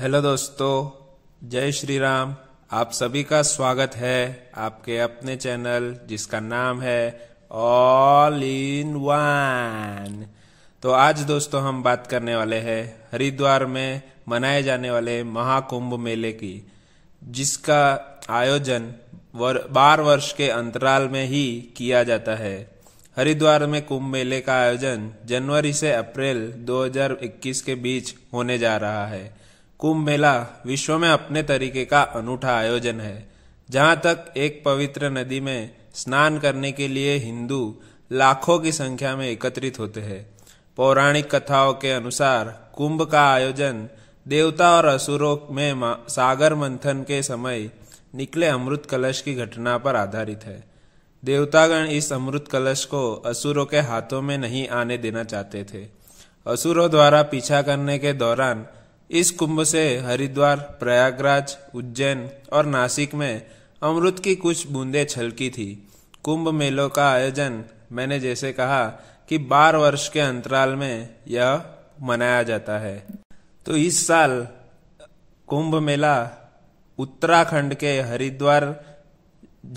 hello दोस्तों जय श्री राम आप सभी का स्वागत है आपके अपने चैनल जिसका नाम है ऑल इन वन तो आज दोस्तों हम बात करने वाले हैं हरिद्वार में मनाए जाने वाले महाकुंभ मेले की जिसका आयोजन वर, बारह वर्ष के अंतराल में ही किया जाता है हरिद्वार में कुंभ मेले का आयोजन जनवरी से अप्रैल 2021 के बीच होने जा रहा है कुंभ मेला विश्व में अपने तरीके का अनूठा आयोजन है जहाँ तक एक पवित्र नदी में स्नान करने के लिए हिंदू लाखों की संख्या में एकत्रित होते हैं पौराणिक कथाओं के अनुसार कुंभ का आयोजन देवता और असुरों में सागर मंथन के समय निकले अमृत कलश की घटना पर आधारित है देवतागण इस अमृत कलश को असुरों के हाथों में नहीं आने देना चाहते थे असुरों द्वारा पीछा करने के दौरान इस कुंभ से हरिद्वार प्रयागराज उज्जैन और नासिक में अमृत की कुछ बूंदें छलकी थी कुंभ मेलों का आयोजन मैंने जैसे कहा कि बारह वर्ष के अंतराल में यह मनाया जाता है तो इस साल कुंभ मेला उत्तराखंड के हरिद्वार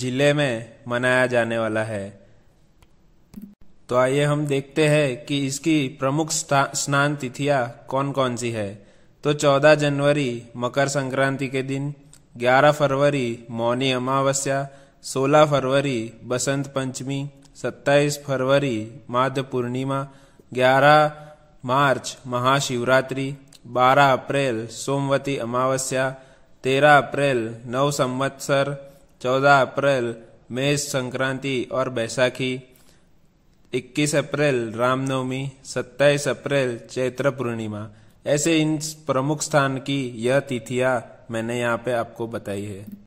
जिले में मनाया जाने वाला है तो आइए हम देखते हैं कि इसकी प्रमुख स्नान तिथियां कौन कौन सी है तो 14 जनवरी मकर संक्रांति के दिन 11 फरवरी मौनी अमावस्या 16 फरवरी बसंत पंचमी 27 फरवरी माध पूर्णिमा 11 मार्च महाशिवरात्रि 12 अप्रैल सोमवती अमावस्या 13 अप्रैल नव संवत्सर 14 अप्रैल मेष संक्रांति और बैसाखी 21 अप्रैल रामनवमी 27 अप्रैल चैत्र पूर्णिमा ऐसे इन प्रमुख स्थान की यह तिथियां मैंने यहाँ पे आपको बताई है